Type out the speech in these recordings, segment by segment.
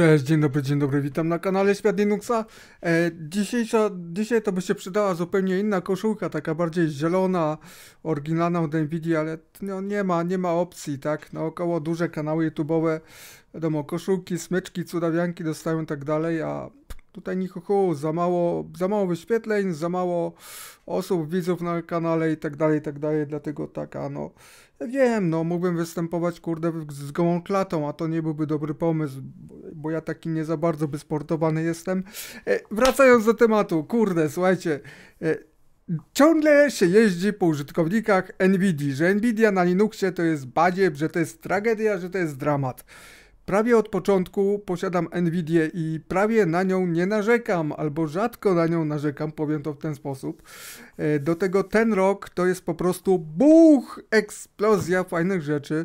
Cześć, dzień dobry, dzień dobry, witam na kanale Świat Linuxa. E, dzisiejsza, dzisiaj to by się przydała zupełnie inna koszulka, taka bardziej zielona, oryginalna od Nvidia, ale no, nie ma, nie ma opcji, tak? Naokoło no, duże kanały YouTube'owe, wiadomo, koszulki, smyczki, cudawianki dostają tak dalej, a Tutaj nikogo za mało, za mało wyświetleń, za mało osób, widzów na kanale i tak dalej, i tak dalej, dlatego taka, no, ja wiem, no, mógłbym występować, kurde, z gołą klatą, a to nie byłby dobry pomysł, bo ja taki nie za bardzo wysportowany jestem. E, wracając do tematu, kurde, słuchajcie, e, ciągle się jeździ po użytkownikach NVIDIA, że NVIDIA na Linuxie to jest badziew, że to jest tragedia, że to jest dramat. Prawie od początku posiadam Nvidię i prawie na nią nie narzekam, albo rzadko na nią narzekam, powiem to w ten sposób. E, do tego ten rok to jest po prostu buch, eksplozja fajnych rzeczy.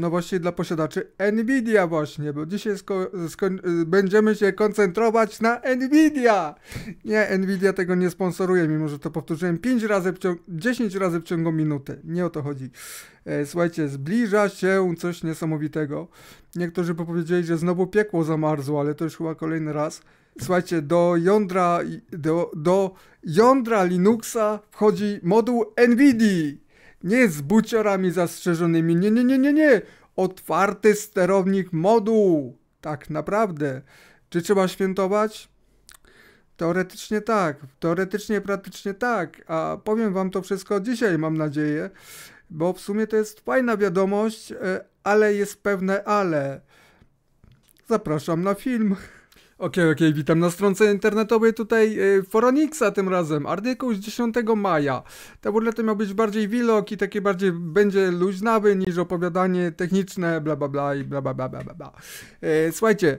No dla posiadaczy Nvidia właśnie, bo dzisiaj będziemy się koncentrować na Nvidia. Nie, Nvidia tego nie sponsoruje, mimo że to powtórzyłem 5 razy w ciągu, 10 razy w ciągu minuty. Nie o to chodzi. E, słuchajcie, zbliża się coś niesamowitego. Niektórzy powiedzieli, że znowu piekło zamarzło, ale to już chyba kolejny raz. Słuchajcie, do jądra, do, do jądra Linuxa wchodzi moduł Nvidia. Nie z buciorami zastrzeżonymi, nie, nie, nie, nie, nie. Otwarty sterownik moduł. Tak naprawdę. Czy trzeba świętować? Teoretycznie tak, teoretycznie, praktycznie tak, a powiem Wam to wszystko dzisiaj, mam nadzieję, bo w sumie to jest fajna wiadomość, e, ale jest pewne ale. Zapraszam na film. Okej, okay, okej, okay, witam na stronce internetowej tutaj y, Foronixa tym razem, artykuł z 10 maja. Tabulety miał być bardziej wilok i takie bardziej będzie luźnawy niż opowiadanie techniczne, bla bla bla i bla bla bla bla bla. Y, słuchajcie,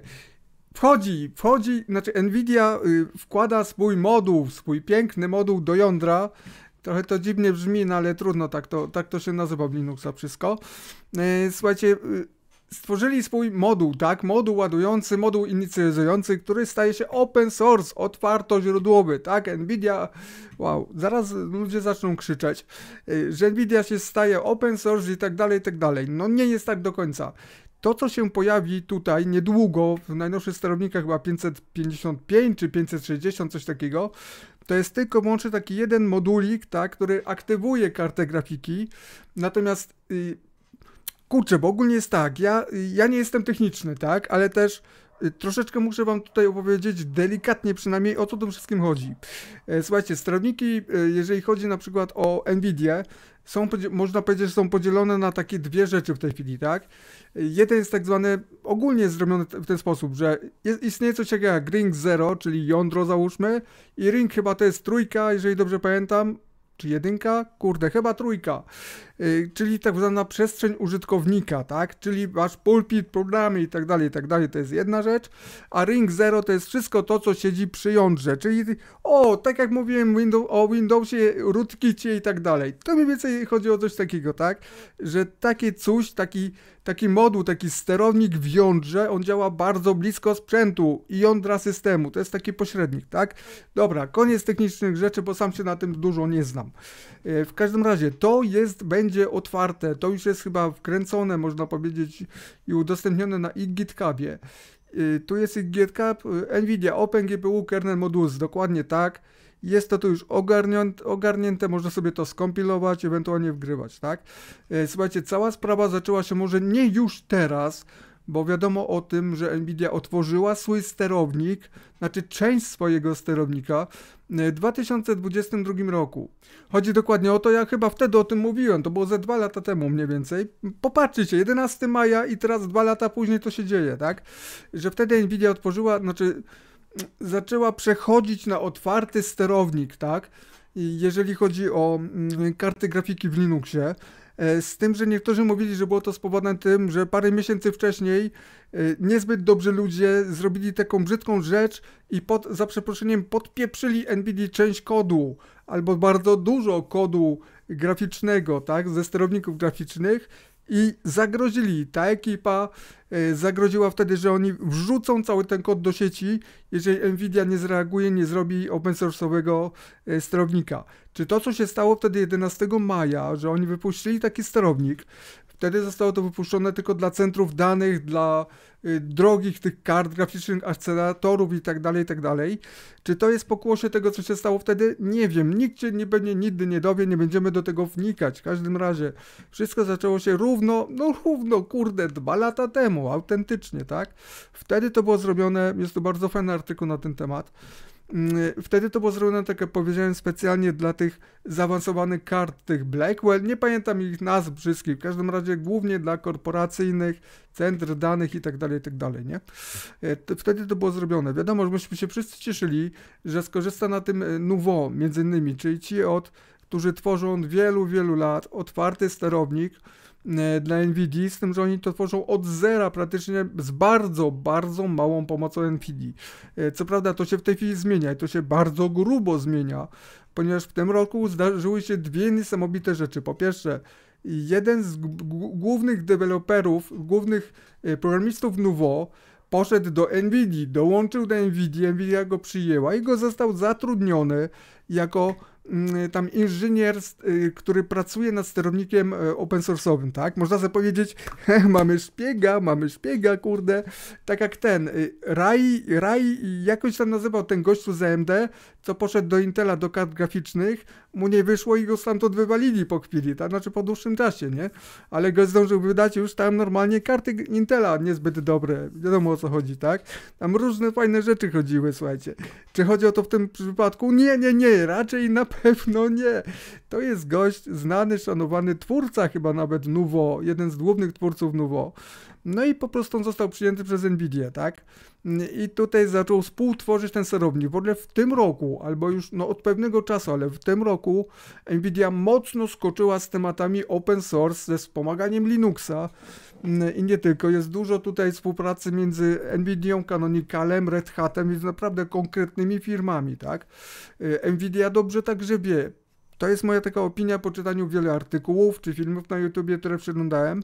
wchodzi, wchodzi, znaczy Nvidia y, wkłada swój moduł, swój piękny moduł do jądra, Trochę to dziwnie brzmi, no ale trudno, tak to, tak to się nazywa w Linuxa wszystko. Y, słuchajcie, stworzyli swój moduł, tak? Moduł ładujący, moduł inicjalizujący, który staje się open source, źródłowy, tak? Nvidia, wow, zaraz ludzie zaczną krzyczeć, y, że Nvidia się staje open source i tak dalej, i tak dalej. No nie jest tak do końca. To, co się pojawi tutaj niedługo, w najnowszych sterownikach chyba 555 czy 560, coś takiego, to jest tylko łączy taki jeden modulik, tak, który aktywuje kartę grafiki, natomiast y, Kurczę, bo ogólnie jest tak, ja, ja nie jestem techniczny, tak, ale też y, troszeczkę muszę wam tutaj opowiedzieć delikatnie przynajmniej o co tym wszystkim chodzi. E, słuchajcie, sterowniki, e, jeżeli chodzi na przykład o Nvidia, są, można powiedzieć, że są podzielone na takie dwie rzeczy w tej chwili, tak? Jeden jest tak zwany, ogólnie zrobiony w ten sposób, że jest, istnieje coś takiego jak Ring Zero, czyli jądro załóżmy i Ring chyba to jest trójka, jeżeli dobrze pamiętam, czy jedynka? Kurde, chyba trójka. Y, czyli tak zwana przestrzeń użytkownika, tak? Czyli masz pulpit, programy i tak dalej, i tak dalej. To jest jedna rzecz. A Ring Zero to jest wszystko to, co siedzi przy jądrze. Czyli, o, tak jak mówiłem window, o Windowsie, rootkicie i tak dalej. To mniej więcej chodzi o coś takiego, tak? Że takie coś, taki, taki moduł, taki sterownik w jądrze, on działa bardzo blisko sprzętu i jądra systemu. To jest taki pośrednik, tak? Dobra, koniec technicznych rzeczy, bo sam się na tym dużo nie znam. E, w każdym razie to jest, będzie otwarte, to już jest chyba wkręcone, można powiedzieć, i udostępnione na GitHubie. E, tu jest GitHub, e, NVIDIA, OpenGPU, kernel Modus, dokładnie tak. Jest to tu już ogarnięte, ogarnięte, można sobie to skompilować, ewentualnie wgrywać, tak? E, słuchajcie, cała sprawa zaczęła się może nie już teraz, bo wiadomo o tym, że Nvidia otworzyła swój sterownik, znaczy część swojego sterownika e, w 2022 roku. Chodzi dokładnie o to, ja chyba wtedy o tym mówiłem, to było ze dwa lata temu mniej więcej. Popatrzcie, 11 maja i teraz dwa lata później to się dzieje, tak? Że wtedy Nvidia otworzyła, znaczy zaczęła przechodzić na otwarty sterownik, tak? Jeżeli chodzi o mm, karty grafiki w Linuxie, e, z tym, że niektórzy mówili, że było to spowodowane tym, że parę miesięcy wcześniej e, niezbyt dobrze ludzie zrobili taką brzydką rzecz i pod, za przeproszeniem podpieprzyli NVIDIA część kodu albo bardzo dużo kodu graficznego, tak, ze sterowników graficznych i zagrozili. Ta ekipa e, zagroziła wtedy, że oni wrzucą cały ten kod do sieci, jeżeli Nvidia nie zreaguje, nie zrobi open source'owego e, sterownika. Czy to, co się stało wtedy 11 maja, że oni wypuścili taki sterownik, Wtedy zostało to wypuszczone tylko dla centrów danych, dla y, drogich tych kart graficznych, akceleratorów i tak dalej, i tak dalej. Czy to jest pokłosie tego, co się stało wtedy? Nie wiem. Nikt się nie będzie nigdy nie dowie, nie będziemy do tego wnikać. W każdym razie wszystko zaczęło się równo, no równo, kurde, dwa lata temu, autentycznie, tak? Wtedy to było zrobione, jest to bardzo fajny artykuł na ten temat. Mm, wtedy to było zrobione, tak jak powiedziałem, specjalnie dla tych zaawansowanych kart, tych Blackwell. Nie pamiętam ich nazw wszystkich, w każdym razie głównie dla korporacyjnych, centr danych i tak dalej, i tak dalej, nie? E, wtedy to było zrobione. Wiadomo, że myśmy się wszyscy cieszyli, że skorzysta na tym e, Nouveau, między innymi, czyli ci od, którzy tworzą od wielu, wielu lat otwarty sterownik, E, dla NVIDII, z tym, że oni to tworzą od zera praktycznie z bardzo, bardzo małą pomocą NVIDII. E, co prawda to się w tej chwili zmienia i to się bardzo grubo zmienia, ponieważ w tym roku zdarzyły się dwie niesamowite rzeczy. Po pierwsze, jeden z głównych deweloperów, głównych e, programistów Nuvo, poszedł do NVIDII, dołączył do NVIDII, NVIDIA go przyjęła i go został zatrudniony jako Mm, tam inżynier, y, który pracuje nad sterownikiem e, open source'owym, tak? Można sobie powiedzieć, mamy szpiega, mamy szpiega, kurde. Tak jak ten, y, Rai, Rai jakoś tam nazywał ten gościu z AMD, co poszedł do Intela, do kart graficznych, mu nie wyszło i go stamtąd wywalili po chwili, to tak? znaczy po dłuższym czasie, nie? Ale go zdążył wydać już tam normalnie karty Intela niezbyt dobre, wiadomo o co chodzi, tak? Tam różne fajne rzeczy chodziły, słuchajcie. Czy chodzi o to w tym przypadku? Nie, nie, nie, raczej na pewno nie. To jest gość znany, szanowany twórca chyba nawet Nuwo, jeden z głównych twórców Nuwo. No i po prostu on został przyjęty przez Nvidia, tak? I tutaj zaczął współtworzyć ten serownik. W ogóle w tym roku, albo już no, od pewnego czasu, ale w tym roku Nvidia mocno skoczyła z tematami open source, ze wspomaganiem Linuxa i nie tylko. Jest dużo tutaj współpracy między Nvidią, Canonicalem, Red Hatem, więc naprawdę konkretnymi firmami, tak? Nvidia dobrze także wie, to jest moja taka opinia po czytaniu wielu artykułów czy filmów na YouTubie, które przeglądałem.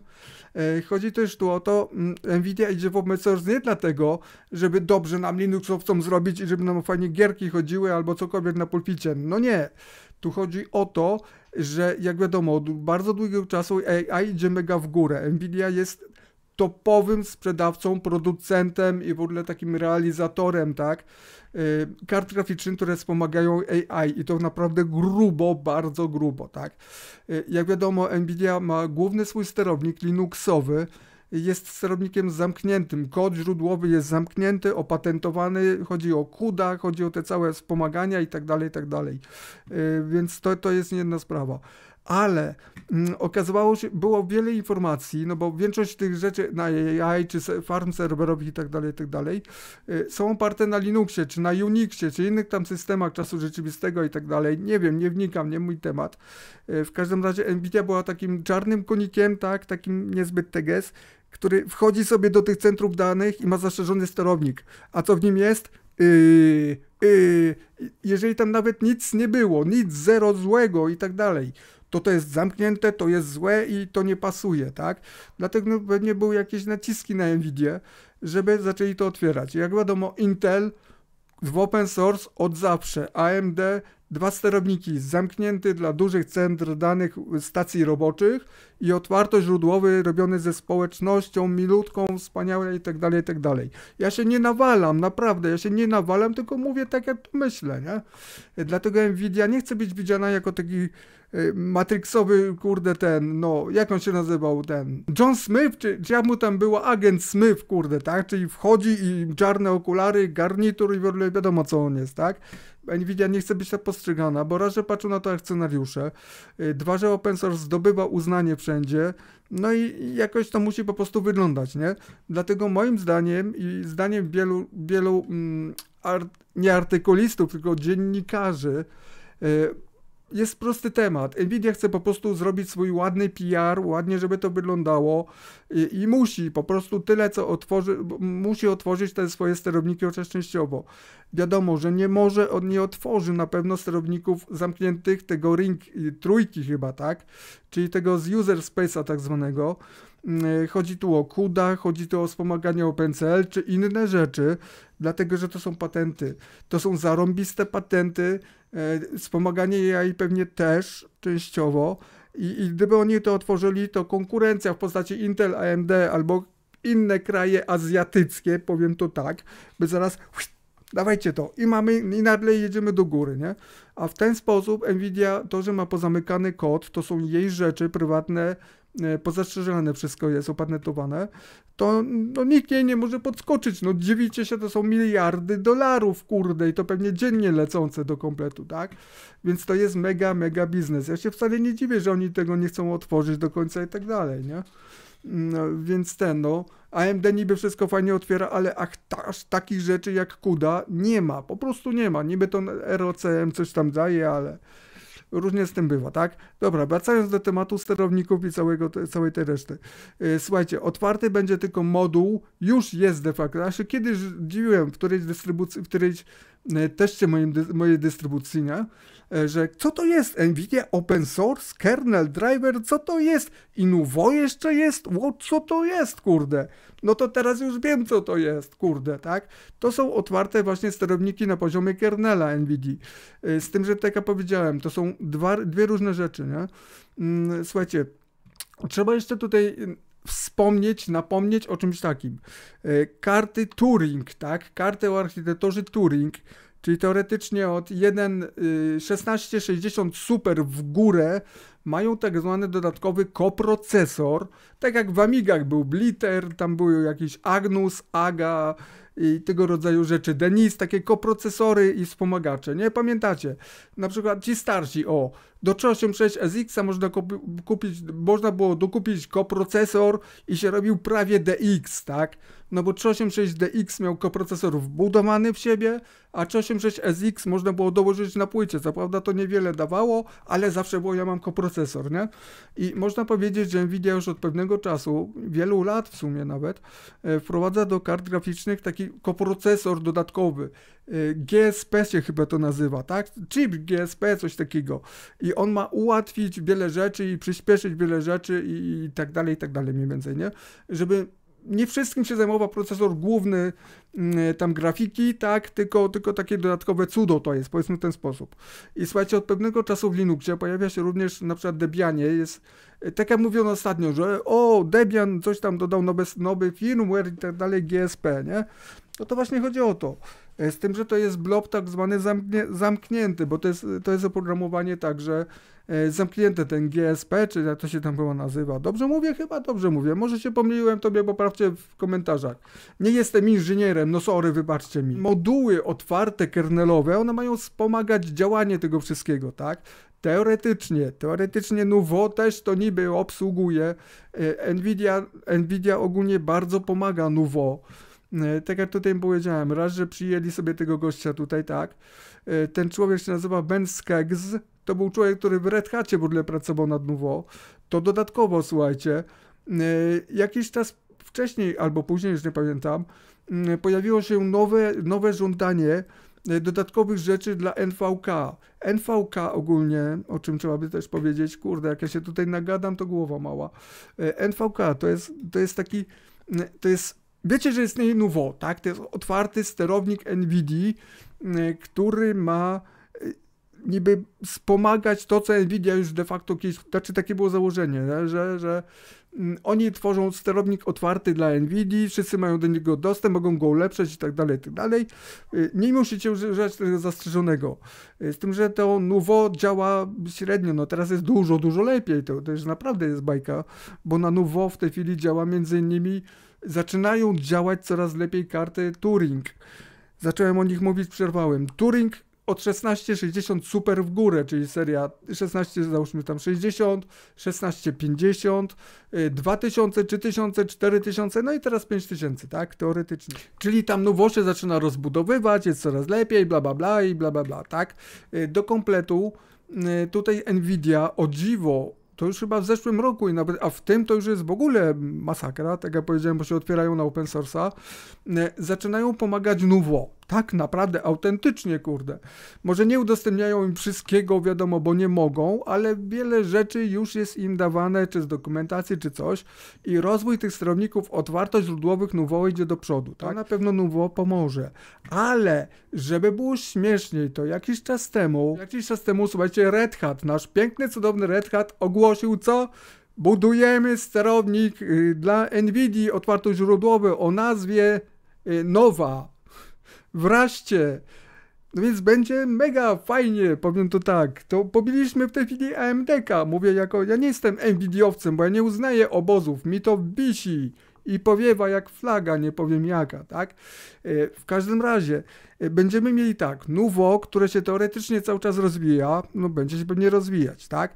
E, chodzi też tu o to, mm, Nvidia idzie w open nie dlatego, żeby dobrze nam Linuxowcom zrobić i żeby nam fajnie gierki chodziły albo cokolwiek na pulpicie. No nie. Tu chodzi o to, że jak wiadomo, od bardzo długiego czasu AI idzie mega w górę. Nvidia jest topowym sprzedawcą, producentem i w ogóle takim realizatorem, tak, y, kart graficznych, które wspomagają AI i to naprawdę grubo, bardzo grubo, tak. Y, jak wiadomo, Nvidia ma główny swój sterownik Linuxowy, jest sterownikiem zamkniętym. Kod źródłowy jest zamknięty, opatentowany, chodzi o CUDA, chodzi o te całe wspomagania i tak dalej, i tak dalej. Y, więc to, to jest jedna sprawa ale mm, okazało się, było wiele informacji, no bo większość tych rzeczy na AI, czy farm serwerowych i tak dalej, i tak dalej, y, są oparte na Linuxie, czy na Unixie, czy innych tam systemach czasu rzeczywistego i tak dalej. Nie wiem, nie wnikam, nie mój temat. Y, w każdym razie Nvidia była takim czarnym konikiem, tak, takim niezbyt teges, który wchodzi sobie do tych centrów danych i ma zaszerzony sterownik. A co w nim jest? Yy, yy, jeżeli tam nawet nic nie było, nic, zero złego i tak dalej, to to jest zamknięte, to jest złe i to nie pasuje, tak? Dlatego no, pewnie były jakieś naciski na Nvidia, żeby zaczęli to otwierać. Jak wiadomo, Intel w open source od zawsze, AMD dwa sterowniki, zamknięty dla dużych centr danych stacji roboczych i otwarto źródłowy robiony ze społecznością, milutką, wspaniałe itd., tak itd. Tak ja się nie nawalam, naprawdę, ja się nie nawalam, tylko mówię tak, jak myślę, nie? Dlatego Nvidia nie chce być widziana jako taki y, Matrixowy, kurde, ten, no, jak on się nazywał, ten, John Smith, czy, czy jak mu tam było, agent Smith, kurde, tak, czyli wchodzi i czarne okulary, garnitur i w ogóle wiadomo, co on jest, tak, Nvidia nie chce być tak postrzegana, bo raz, że patrzą na to akcjonariusze, y, dwa, że open source zdobywa uznanie wszędzie, no i jakoś to musi po prostu wyglądać, nie? Dlatego moim zdaniem i zdaniem wielu, wielu mm, art, nie artykulistów, tylko dziennikarzy, y, jest prosty temat. Nvidia chce po prostu zrobić swój ładny PR, ładnie, żeby to wyglądało i, i musi po prostu tyle, co otworzy, musi otworzyć te swoje sterowniki chociaż częściowo. Wiadomo, że nie może, on nie otworzy na pewno sterowników zamkniętych, tego ring y, trójki chyba, tak? Czyli tego z user space'a tak zwanego. Mm, y, chodzi tu o CUDA, chodzi tu o wspomaganie OpenCL czy inne rzeczy, dlatego że to są patenty. To są zarąbiste patenty, E, wspomaganie AI pewnie też częściowo. I, I gdyby oni to otworzyli, to konkurencja w postaci Intel, AMD albo inne kraje azjatyckie, powiem to tak, by zaraz dawajcie to i mamy, i nagle jedziemy do góry, nie? A w ten sposób Nvidia, to, że ma pozamykany kod, to są jej rzeczy prywatne, e, pozastrzeżone, wszystko jest opatentowane, to no, nikt jej nie może podskoczyć. No dziwicie się, to są miliardy dolarów, kurde, i to pewnie dziennie lecące do kompletu, tak? Więc to jest mega, mega biznes. Ja się wcale nie dziwię, że oni tego nie chcą otworzyć do końca i tak dalej, nie? No, więc ten, no. AMD niby wszystko fajnie otwiera, ale ach, aż takich rzeczy jak Kuda nie ma. Po prostu nie ma. Niby to ROCM coś tam daje, ale różnie z tym bywa, tak? Dobra, wracając do tematu sterowników i całego, te, całej tej reszty. Y, słuchajcie, otwarty będzie tylko moduł, już jest de facto. Ja się kiedyś dziwiłem w którejś dystrybucji, w którejś E, teście moim, mojej dystrybucji, nie? E, że co to jest NVIDIA Open Source, kernel driver, co to jest? Inuvo jeszcze jest? o co to jest, kurde? No to teraz już wiem, co to jest, kurde, tak? To są otwarte właśnie sterowniki na poziomie kernela NVIDIA. E, z tym, że tak jak powiedziałem, to są dwa, dwie różne rzeczy, nie? Mm, słuchajcie, trzeba jeszcze tutaj wspomnieć, napomnieć o czymś takim. E, karty Turing, tak? Karty o architekturze Turing, czyli teoretycznie od 1.1660 y, super w górę mają tak zwany dodatkowy koprocesor, tak jak w Amigach był Blitter, tam były jakieś Agnus, Aga i tego rodzaju rzeczy, Denis, takie koprocesory i wspomagacze, nie? Pamiętacie? Na przykład ci starsi, o, do 386 SX można kupić, można było dokupić koprocesor i się robił prawie DX, tak? No bo 386 DX miał koprocesor wbudowany w siebie, a 386 SX można było dołożyć na płycie. Co prawda to niewiele dawało, ale zawsze było, ja mam koprocesor, nie? I można powiedzieć, że Nvidia już od pewnego czasu, wielu lat w sumie nawet, e, wprowadza do kart graficznych taki koprocesor dodatkowy. Y, GSP się chyba to nazywa, tak? Chip GSP, coś takiego. I on ma ułatwić wiele rzeczy i przyspieszyć wiele rzeczy i, i tak dalej, i tak dalej mniej więcej, nie? Żeby nie wszystkim się zajmował procesor główny mm, y, tam grafiki, tak, tylko, tylko takie dodatkowe cudo to jest, powiedzmy w ten sposób. I słuchajcie, od pewnego czasu w Linuxie pojawia się również na przykład Debianie, jest y, tak jak mówiono ostatnio, że o, Debian coś tam dodał nowy, nowy firmware i tak dalej, GSP, nie? No to właśnie chodzi o to. Z tym, że to jest blob tak zwany zamknie, zamknięty, bo to jest, to jest oprogramowanie także e, zamknięte, ten GSP, czy jak to się tam było nazywa. Dobrze mówię? Chyba dobrze mówię. Może się pomyliłem, tobie poprawcie w komentarzach. Nie jestem inżynierem, no sorry, wybaczcie mi. Moduły otwarte, kernelowe, one mają wspomagać działanie tego wszystkiego, tak? Teoretycznie, teoretycznie Nuvo też to niby obsługuje. E, Nvidia, Nvidia ogólnie bardzo pomaga Nuvo. E, tak jak tutaj powiedziałem, raz, że przyjęli sobie tego gościa tutaj, tak, e, ten człowiek się nazywa Ben Skeggs, to był człowiek, który w Red Hatcie w ogóle pracował nad nowo. to dodatkowo, słuchajcie, e, jakiś czas wcześniej albo później, już nie pamiętam, mm, pojawiło się nowe, nowe żądanie dodatkowych rzeczy dla NVK. NVK ogólnie, o czym trzeba by też powiedzieć, kurde, jak ja się tutaj nagadam, to głowa mała. NVK to jest, to jest taki, mm, to jest Wiecie, że istnieje Nuvo, tak? To jest otwarty sterownik NVIDIA, e, który ma e, niby wspomagać to, co Nvidia już de facto kiedyś, znaczy takie było założenie, że, że mm, oni tworzą sterownik otwarty dla Nvidia, wszyscy mają do niego dostęp, mogą go ulepszać i tak dalej, i tak dalej. E, nie musicie używać tego zastrzeżonego. Z tym, że to Nuvo działa średnio, no teraz jest dużo, dużo lepiej, to już naprawdę jest bajka, bo na Nuvo w tej chwili działa między innymi zaczynają działać coraz lepiej karty Turing. Zacząłem o nich mówić, przerwałem. Turing od 1660 super w górę, czyli seria 16, załóżmy tam 60, 1650, 2000, 3000, 4000, no i teraz 5000, tak, teoretycznie. Czyli tam nowo się zaczyna rozbudowywać, jest coraz lepiej, bla, bla, bla i bla, bla, bla, tak. Y, do kompletu y, tutaj Nvidia o dziwo to już chyba w zeszłym roku, i nawet, a w tym to już jest w ogóle masakra, tak jak powiedziałem, bo się otwierają na open source'a, e, zaczynają pomagać nowo tak naprawdę autentycznie, kurde. Może nie udostępniają im wszystkiego, wiadomo, bo nie mogą, ale wiele rzeczy już jest im dawane, czy z dokumentacji, czy coś. I rozwój tych sterowników, otwartość źródłowych Nuwo idzie do przodu. Tak? To tak. na pewno Nuwo pomoże. Ale, żeby było śmieszniej, to jakiś czas temu, jakiś czas temu, słuchajcie, Red Hat, nasz piękny, cudowny Red Hat ogłosił co? Budujemy sterownik y, dla NVIDII otwartość źródłowy o nazwie y, Nowa wreszcie. No więc będzie mega fajnie, powiem to tak. To pobiliśmy w tej chwili AMDK. Mówię jako, ja nie jestem Nvidiowcem, bo ja nie uznaję obozów. Mi to wisi i powiewa jak flaga, nie powiem jaka, tak? E, w każdym razie e, będziemy mieli tak, Nuvo, które się teoretycznie cały czas rozwija, no będzie się pewnie rozwijać, tak?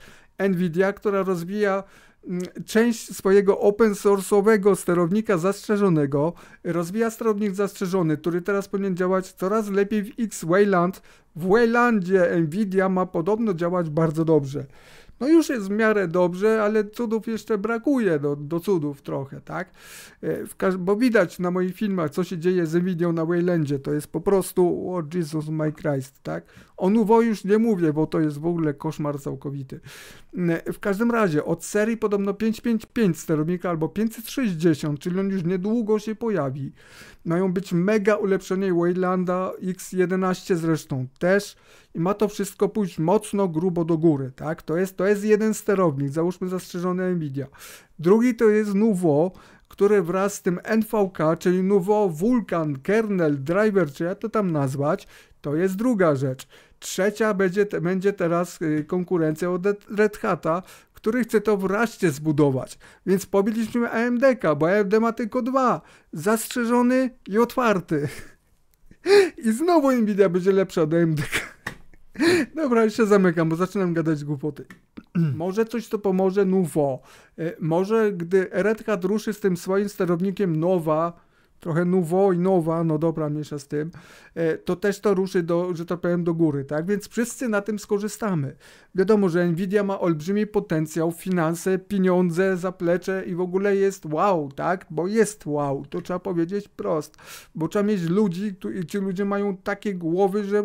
Nvidia, która rozwija Mm, część swojego open source'owego sterownika zastrzeżonego, rozwija sterownik zastrzeżony, który teraz powinien działać coraz lepiej w X-Wayland. W Waylandzie Nvidia ma podobno działać bardzo dobrze. No już jest w miarę dobrze, ale cudów jeszcze brakuje do, no, do cudów trochę, tak? E, bo widać na moich filmach, co się dzieje z Nvidią na Waylandzie. To jest po prostu, o oh Jesus my Christ, tak? O Nuwo już nie mówię, bo to jest w ogóle koszmar całkowity. Mm, w każdym razie od serii podobno 555 sterownika albo 560, czyli on już niedługo się pojawi. Mają być mega ulepszenie Waylanda X11 zresztą też i ma to wszystko pójść mocno grubo do góry, tak? To jest, to jest jeden sterownik, załóżmy zastrzeżony Nvidia. Drugi to jest Nuvo, który wraz z tym NVK, czyli Nuvo Vulkan Kernel Driver, czy ja to tam nazwać, to jest druga rzecz. Trzecia będzie, będzie teraz y, konkurencja od Red Hata, który chce to wreszcie zbudować. Więc pobiliśmy amd bo AMD ma tylko dwa. Zastrzeżony i otwarty. I znowu Nvidia będzie lepsza od amd Dobra, już się zamykam, bo zaczynam gadać głupoty. może coś to pomoże nowo. Y, może gdy Red Hat ruszy z tym swoim sterownikiem Nowa, trochę nowo i nowa, no dobra, mniejsza z tym, e, to też to ruszy, do, że to tak powiem, do góry, tak? Więc wszyscy na tym skorzystamy. Wiadomo, że Nvidia ma olbrzymi potencjał, finanse, pieniądze, zaplecze i w ogóle jest wow, tak? Bo jest wow, to trzeba powiedzieć prost, bo trzeba mieć ludzi i ci ludzie mają takie głowy, że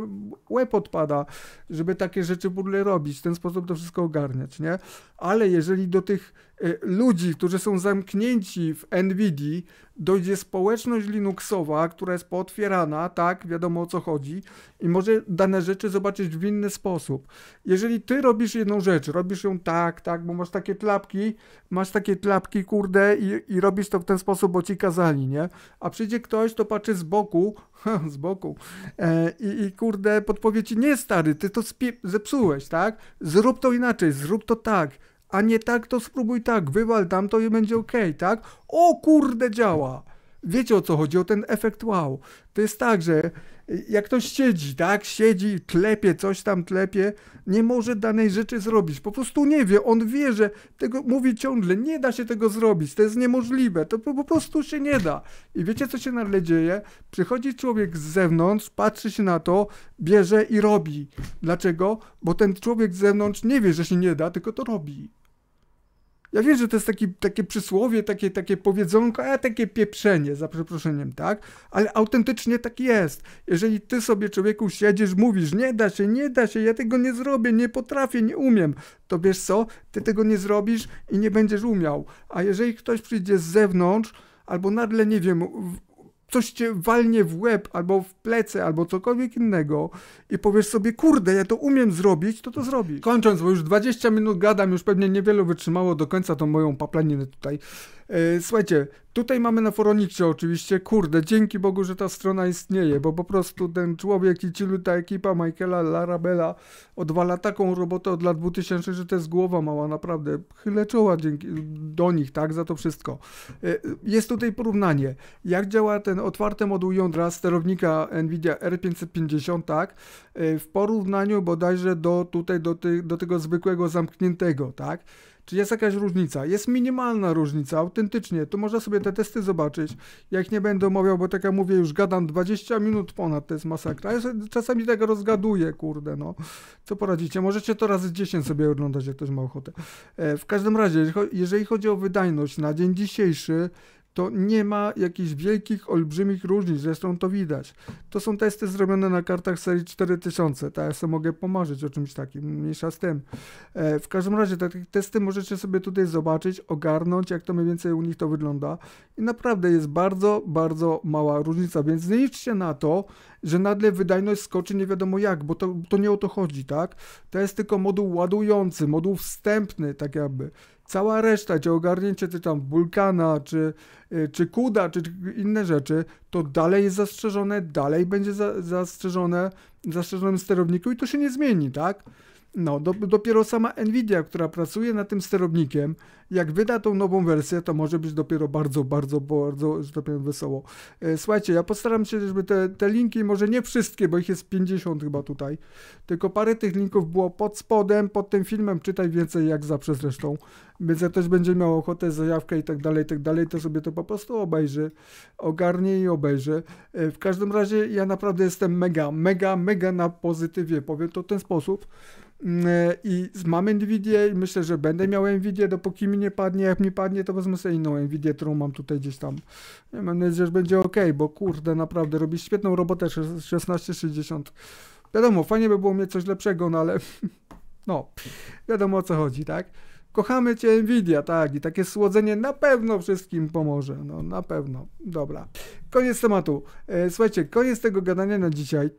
łeb odpada, żeby takie rzeczy w ogóle robić, w ten sposób to wszystko ogarniać, nie? Ale jeżeli do tych Y, ludzi, którzy są zamknięci w NVIDII, dojdzie społeczność Linuxowa, która jest pootwierana, tak, wiadomo o co chodzi, i może dane rzeczy zobaczyć w inny sposób. Jeżeli ty robisz jedną rzecz, robisz ją tak, tak, bo masz takie tlapki, masz takie tlapki, kurde, i, i robisz to w ten sposób, bo ci kazali, nie? A przyjdzie ktoś, to patrzy z boku, z boku, e, i, i, kurde, podpowie ci, nie stary, ty to zepsułeś, tak? Zrób to inaczej, zrób to tak a nie tak, to spróbuj tak, wywal tam, to będzie ok, tak? O kurde, działa! Wiecie o co chodzi, o ten efekt wow. To jest tak, że y, jak ktoś siedzi, tak, siedzi, tlepie coś tam tlepie, nie może danej rzeczy zrobić. Po prostu nie wie, on wie, że tego mówi ciągle, nie da się tego zrobić, to jest niemożliwe, to po, po prostu się nie da. I wiecie, co się nagle dzieje? Przychodzi człowiek z zewnątrz, patrzy się na to, bierze i robi. Dlaczego? Bo ten człowiek z zewnątrz nie wie, że się nie da, tylko to robi. Ja wiem, że to jest taki, takie przysłowie, takie, takie powiedzonko, a e, takie pieprzenie, za przeproszeniem, tak? Ale autentycznie tak jest. Jeżeli ty sobie człowieku siedzisz, mówisz, nie da się, nie da się, ja tego nie zrobię, nie potrafię, nie umiem, to wiesz co? Ty tego nie zrobisz i nie będziesz umiał. A jeżeli ktoś przyjdzie z zewnątrz, albo nagle, nie wiem, coś cię walnie w łeb albo w plecy, albo cokolwiek innego i powiesz sobie, kurde, ja to umiem zrobić, to to zrobisz. Kończąc, bo już 20 minut gadam, już pewnie niewielu wytrzymało do końca tą moją paplaninę tutaj. E, słuchajcie, tutaj mamy na Foronicie oczywiście, kurde, dzięki Bogu, że ta strona istnieje, bo po prostu ten człowiek i ci ta ekipa Michaela Larabella odwala taką robotę od lat 2000, że to jest głowa mała, naprawdę. Chylę czoła dzięki, do nich, tak, za to wszystko. E, jest tutaj porównanie, jak działa ten otwarty moduł jądra sterownika NVIDIA R550, tak, e, w porównaniu bodajże do tutaj, do, ty, do tego zwykłego zamkniętego, tak. Czy jest jakaś różnica? Jest minimalna różnica, autentycznie. Tu można sobie te testy zobaczyć. Jak nie będę omawiał, bo tak jak mówię, już gadam 20 minut ponad, to jest masakra. Ja czasami tego rozgaduję, kurde, no. Co poradzicie? Możecie to razy 10 sobie oglądać, jak ktoś ma ochotę. E, w każdym razie, jeżeli chodzi o wydajność na dzień dzisiejszy, to nie ma jakichś wielkich, olbrzymich różnic, zresztą to widać. To są testy zrobione na kartach serii 4000, tak ja sobie mogę pomarzyć o czymś takim, mniejsza z tym. E, w każdym razie te testy możecie sobie tutaj zobaczyć, ogarnąć, jak to mniej więcej u nich to wygląda i naprawdę jest bardzo, bardzo mała różnica, więc nie liczcie na to, że nagle wydajność skoczy nie wiadomo jak, bo to, to nie o to chodzi, tak? To jest tylko moduł ładujący, moduł wstępny, tak jakby cała reszta, czy ogarnięcie czy tam wulkana, czy, y, czy kuda, czy inne rzeczy, to dalej jest zastrzeżone, dalej będzie za, zastrzeżone, zastrzeżonym sterowniku i to się nie zmieni, tak? No, do, dopiero sama Nvidia, która pracuje nad tym sterownikiem, jak wyda tą nową wersję, to może być dopiero bardzo, bardzo, bardzo, że tak powiem, wesoło. E, słuchajcie, ja postaram się, żeby te, te linki, może nie wszystkie, bo ich jest 50 chyba tutaj, tylko parę tych linków było pod spodem, pod tym filmem, czytaj więcej jak zawsze zresztą. Więc jak ktoś będzie miał ochotę, zajawkę i tak dalej, i tak dalej, to sobie to po prostu obejrzy, ogarnie i obejrzy. E, w każdym razie ja naprawdę jestem mega, mega, mega na pozytywie, powiem to w ten sposób. Mm, i mam Nvidia i myślę, że będę miał Nvidia, dopóki mi nie padnie. Jak mi padnie, to wezmę sobie inną Nvidię, którą mam tutaj gdzieś tam. Nie, mam nadzieję, że będzie ok, bo kurde, naprawdę robi świetną robotę 1660. Wiadomo, fajnie by było mieć coś lepszego, no ale no, wiadomo o co chodzi, tak? Kochamy Cię Nvidia, tak, i takie słodzenie na pewno wszystkim pomoże, no na pewno. Dobra, koniec tematu. E, słuchajcie, koniec tego gadania na dzisiaj.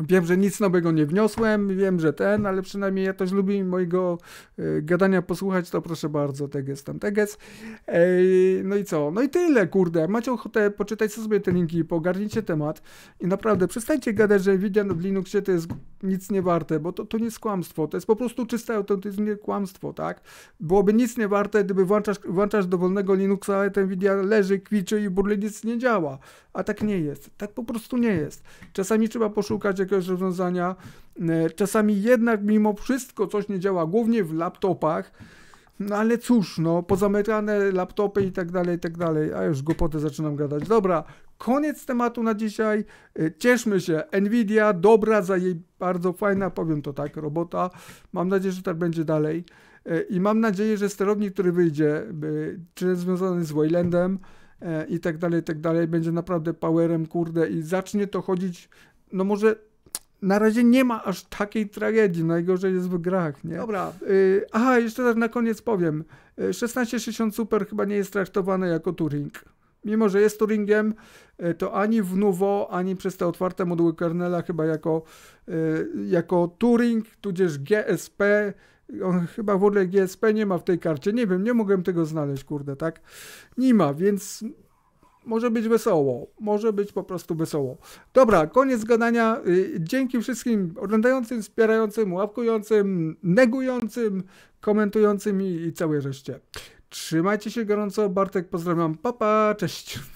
Wiem, że nic nowego nie wniosłem, wiem, że ten, ale przynajmniej ja też lubię mojego e, gadania posłuchać, to proszę bardzo, teges tak tam teges. Tak Ej, no i co? No i tyle, kurde. Macie ochotę, poczytajcie sobie te linki, pogarnijcie temat i naprawdę przestańcie gadać, że Widian w Linuxie to jest nic nie warte, bo to, to nie jest kłamstwo, to jest po prostu czyste, autentyczne kłamstwo, tak? Byłoby nic nie warte, gdyby włączasz, włączasz dowolnego Linuxa, ten Widian leży, kwiczy i burly nic nie działa a tak nie jest. Tak po prostu nie jest. Czasami trzeba poszukać jakiegoś rozwiązania, e, czasami jednak mimo wszystko coś nie działa, głównie w laptopach, no ale cóż, no, pozamykane laptopy i tak dalej, i tak dalej, a już głupotę zaczynam gadać. Dobra, koniec tematu na dzisiaj. E, cieszmy się. Nvidia, dobra za jej bardzo fajna, powiem to tak, robota. Mam nadzieję, że tak będzie dalej. E, I mam nadzieję, że sterownik, który wyjdzie, czy jest związany z Waylandem, E, i tak dalej, i tak dalej, będzie naprawdę powerem, kurde, i zacznie to chodzić, no może na razie nie ma aż takiej tragedii, no najgorzej jest w grach, nie? Dobra, y, aha, jeszcze tak na koniec powiem, 1660 y, Super chyba nie jest traktowane jako Turing. Mimo, że jest Turingiem, y, to ani w Nuvo, ani przez te otwarte moduły kernela chyba jako, jako Turing, tudzież GSP on chyba w ogóle GSP nie ma w tej karcie. Nie wiem, nie mogłem tego znaleźć, kurde, tak? Nie ma, więc może być wesoło. Może być po prostu wesoło. Dobra, koniec gadania. Y, dzięki wszystkim oglądającym, wspierającym, łapkującym, negującym, komentującym i, i całej reszcie. Trzymajcie się gorąco. Bartek, pozdrawiam. Papa, pa, cześć.